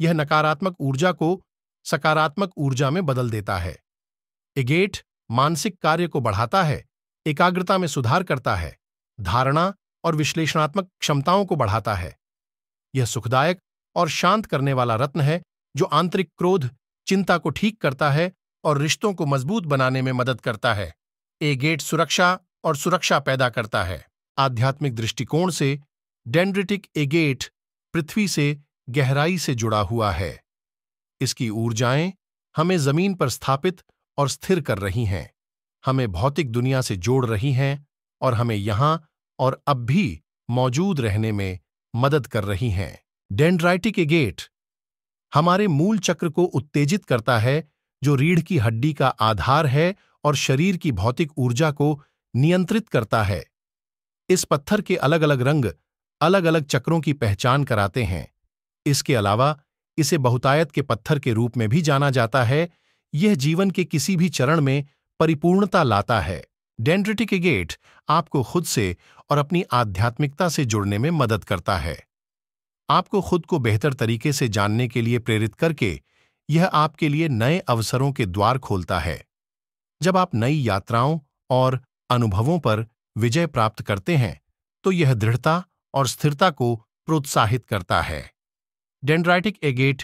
यह नकारात्मक ऊर्जा को सकारात्मक ऊर्जा में बदल देता है एगेट मानसिक कार्य को बढ़ाता है एकाग्रता में सुधार करता है धारणा और विश्लेषणात्मक क्षमताओं को बढ़ाता है यह सुखदायक और शांत करने वाला रत्न है जो आंतरिक क्रोध चिंता को ठीक करता है और रिश्तों को मजबूत बनाने में मदद करता है ए गेट सुरक्षा और सुरक्षा पैदा करता है आध्यात्मिक दृष्टिकोण से डेंड्रिटिक एगेट पृथ्वी से गहराई से जुड़ा हुआ है इसकी ऊर्जाएं हमें जमीन पर स्थापित और स्थिर कर रही हैं हमें भौतिक दुनिया से जोड़ रही हैं और हमें यहां और अब भी मौजूद रहने में मदद कर रही हैं डेंड्राइटिक एगेट हमारे मूल चक्र को उत्तेजित करता है जो रीढ़ की हड्डी का आधार है और शरीर की भौतिक ऊर्जा को नियंत्रित करता है इस पत्थर के अलग अलग रंग अलग अलग चक्रों की पहचान कराते हैं इसके अलावा इसे बहुतायत के पत्थर के रूप में भी जाना जाता है यह जीवन के किसी भी चरण में परिपूर्णता लाता है डेंड्रिटी के गेट आपको खुद से और अपनी आध्यात्मिकता से जुड़ने में मदद करता है आपको खुद को बेहतर तरीके से जानने के लिए प्रेरित करके यह आपके लिए नए अवसरों के द्वार खोलता है जब आप नई यात्राओं और अनुभवों पर विजय प्राप्त करते हैं तो यह दृढ़ता और स्थिरता को प्रोत्साहित करता है डेंड्राइटिक एगेट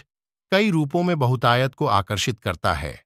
कई रूपों में बहुतायत को आकर्षित करता है